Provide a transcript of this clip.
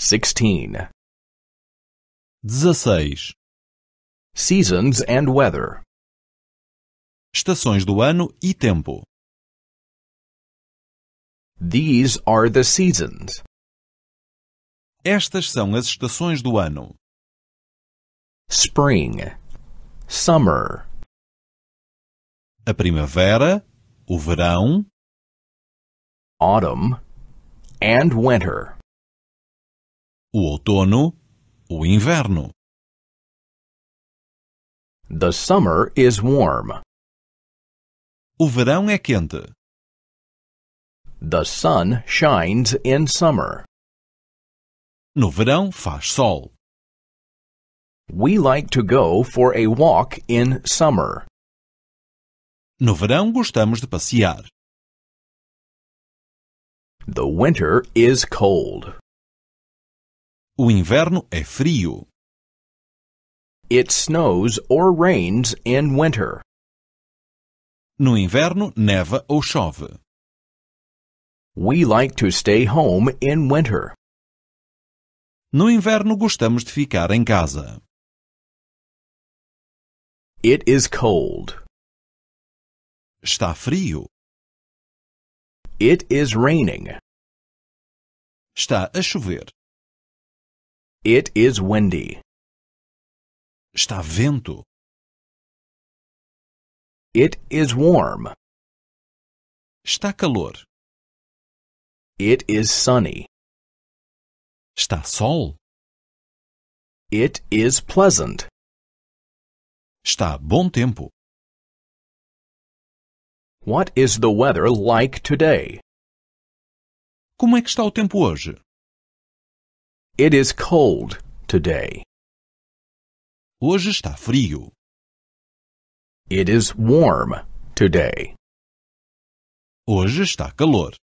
16. 16. Seasons and weather. Estações do ano e tempo. These are the seasons. Estas são as estações do ano: Spring, summer, a primavera, o verão, autumn, and winter o outono, o inverno. The summer is warm. O verão é quente. The sun shines in summer. No verão faz sol. We like to go for a walk in summer. No verão gostamos de passear. The winter is cold. O inverno é frio. It snows or rains in winter. No inverno, neva ou chove. We like to stay home in winter. No inverno, gostamos de ficar em casa. It is cold. Está frio. It is raining. Está a chover. It is windy. Está vento. It is warm. Está calor. It is sunny. Está sol. It is pleasant. Está bom tempo. What is the weather like today? Como é que está o tempo hoje? It is cold today. Hoje está frio. It is warm today. Hoje está calor.